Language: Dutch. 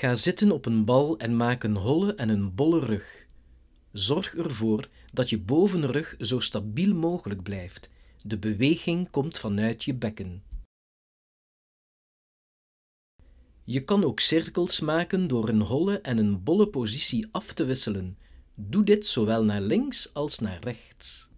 Ga zitten op een bal en maak een holle en een bolle rug. Zorg ervoor dat je bovenrug zo stabiel mogelijk blijft. De beweging komt vanuit je bekken. Je kan ook cirkels maken door een holle en een bolle positie af te wisselen. Doe dit zowel naar links als naar rechts.